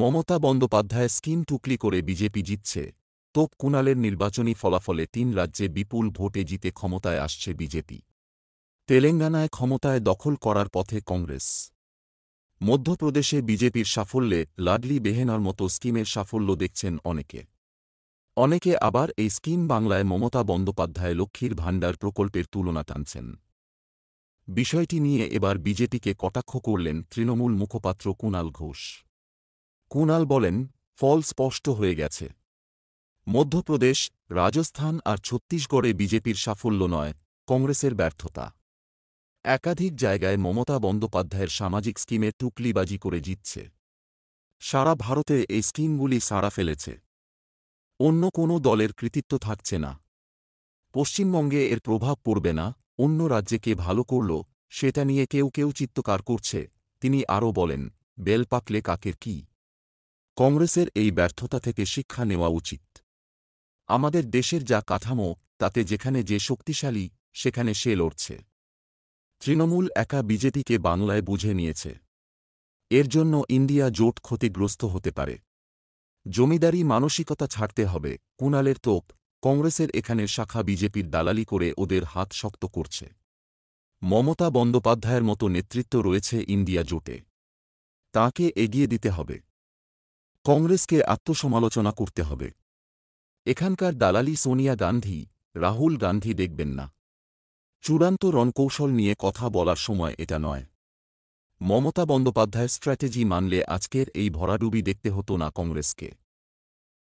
Mamata Bandyopadhyay skin টুকলি করে BJP জিতছে তোপ কুণালের নির্বাচনী ফলাফলে তিন রাজ্যে বিপুল ভোটে জিতে ক্ষমতায় আসছে বিজেপি তেলেঙ্গানায় ক্ষমতায় দখল করার পথে কংগ্রেস মধ্যপ্রদেশে বিজেপির সাফল্যে লাডলি বেহেনার মতো স্কিমের সাফল্য দেখছেন অনেকে অনেকে আবার এই স্কিম বাংলায় মমতা বন্দ্যোপাধ্যায় লক্ষ্মীর ভাণ্ডার প্রকল্পের তুলনা টানছেন বিষয়টি নিয়ে এবার বিজেপিকে কটাক্ষ করলেন তৃণমূল মুখপাত্র কুণাল ঘোষ কুনাল বলেন ফল স্পষ্ট হয়ে গেছে মধ্যপ্রদেশ রাজস্থান আর ছত্তিশগড়ে বিজেপির সাফল্য নয় কংগ্রেসের ব্যর্থতা একাধিক জায়গায় মমতা বন্দ্যোপাধ্যায়ের সামাজিক স্কিমে টুকলিবাজি করে জিতছে সারা ভারতে এই স্কিমগুলি সাড়া ফেলেছে অন্য কোনো দলের কৃতিত্ব থাকছে না পশ্চিমবঙ্গে এর প্রভাব পড়বে না অন্য রাজ্যে কে ভালো করল সেটা নিয়ে কেউ কেউ চিত্তকার করছে তিনি আরও বলেন বেল পাকলে কাকের কী কংগ্রেসের এই ব্যর্থতা থেকে শিক্ষা নেওয়া উচিত আমাদের দেশের যা কাঠামো তাতে যেখানে যে শক্তিশালী সেখানে সে লড়ছে তৃণমূল একা বিজেপিকে বাংলায় বুঝে নিয়েছে এর জন্য ইন্ডিয়া জোট ক্ষতিগ্রস্ত হতে পারে জমিদারি মানসিকতা ছাড়তে হবে কুণালের তোপ কংগ্রেসের এখানে শাখা বিজেপির দালালি করে ওদের হাত শক্ত করছে মমতা বন্দ্যোপাধ্যায়ের মতো নেতৃত্ব রয়েছে ইন্ডিয়া জোটে তাকে এগিয়ে দিতে হবে কংগ্রেসকে আত্মসমালোচনা করতে হবে এখানকার দালালি সোনিয়া গান্ধী রাহুল গান্ধী দেখবেন না চূড়ান্ত রণকৌশল নিয়ে কথা বলার সময় এটা নয় মমতা বন্দ্যোপাধ্যায়ের স্ট্র্যাটেজি মানলে আজকের এই ভরাডুবি দেখতে হতো না কংগ্রেসকে